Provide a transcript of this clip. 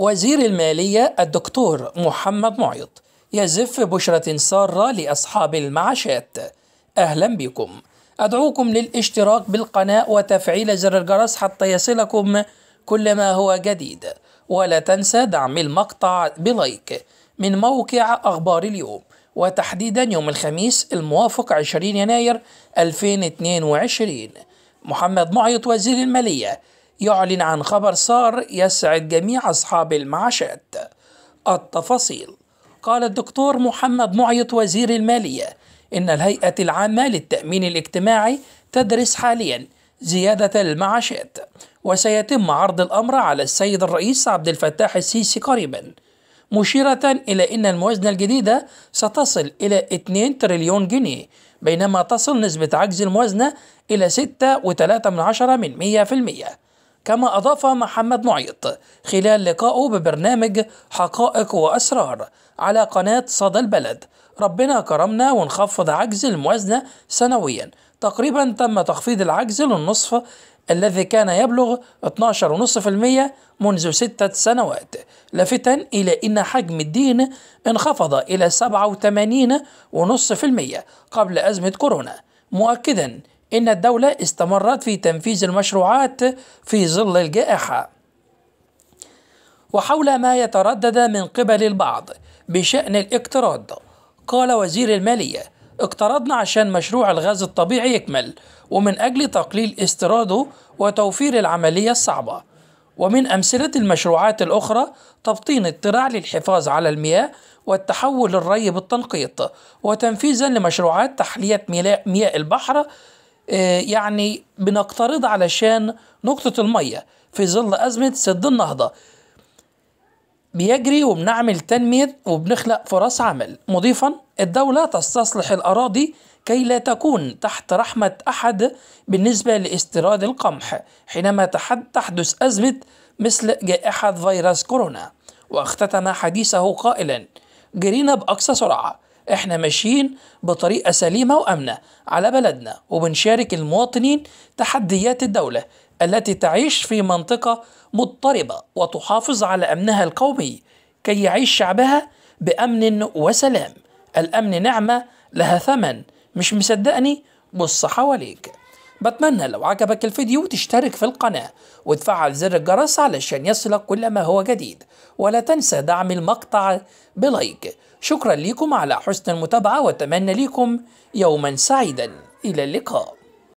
وزير المالية الدكتور محمد معيط يزف بشرة سارة لأصحاب المعاشات أهلا بكم أدعوكم للاشتراك بالقناة وتفعيل زر الجرس حتى يصلكم كل ما هو جديد ولا تنسى دعم المقطع بلايك من موقع أخبار اليوم وتحديدا يوم الخميس الموافق 20 يناير 2022 محمد معيط وزير المالية يعلن عن خبر سار يسعد جميع أصحاب المعاشات التفاصيل قال الدكتور محمد معيط وزير المالية إن الهيئة العامة للتأمين الاجتماعي تدرس حاليا زيادة المعاشات وسيتم عرض الأمر على السيد الرئيس عبد الفتاح السيسي قريبا مشيرة إلى أن الموازنة الجديدة ستصل إلى 2 تريليون جنيه بينما تصل نسبة عجز الموازنة إلى 6.3 من 100% كما أضاف محمد معيط خلال لقائه ببرنامج حقائق وأسرار على قناة صدى البلد ربنا كرمنا ونخفض عجز الموازنة سنويا تقريبا تم تخفيض العجز للنصف الذي كان يبلغ 12.5% منذ ستة سنوات لافتا إلى أن حجم الدين انخفض إلى 87.5% قبل أزمة كورونا مؤكدا إن الدولة استمرت في تنفيذ المشروعات في ظل الجائحة وحول ما يتردد من قبل البعض بشأن الاقتراض قال وزير المالية اقترضنا عشان مشروع الغاز الطبيعي يكمل ومن أجل تقليل استيراده وتوفير العملية الصعبة ومن أمثلة المشروعات الأخرى تبطين الترع للحفاظ على المياه والتحول الري بالتنقيط وتنفيذا لمشروعات تحلية مياه البحر آه، يعني بنقترض علشان نقطة المية في ظل أزمة سد النهضة بيجري وبنعمل تنمية وبنخلق فرص عمل مضيفا الدولة تستصلح الأراضي كي لا تكون تحت رحمة أحد بالنسبة لاستيراد القمح حينما تحدث أزمة مثل جائحة فيروس كورونا واختتم حديثه قائلا جرينا بأقصى سرعة احنا ماشيين بطريقة سليمة وأمنة على بلدنا وبنشارك المواطنين تحديات الدولة التي تعيش في منطقة مضطربة وتحافظ على أمنها القومي كي يعيش شعبها بأمن وسلام الأمن نعمة لها ثمن مش مصدقني بص حواليك بتمنى لو عجبك الفيديو تشترك في القناة وتفعل زر الجرس علشان يصلك كل ما هو جديد ولا تنسى دعم المقطع بلايك شكرا لكم على حسن المتابعة واتمنى لكم يوما سعيدا إلى اللقاء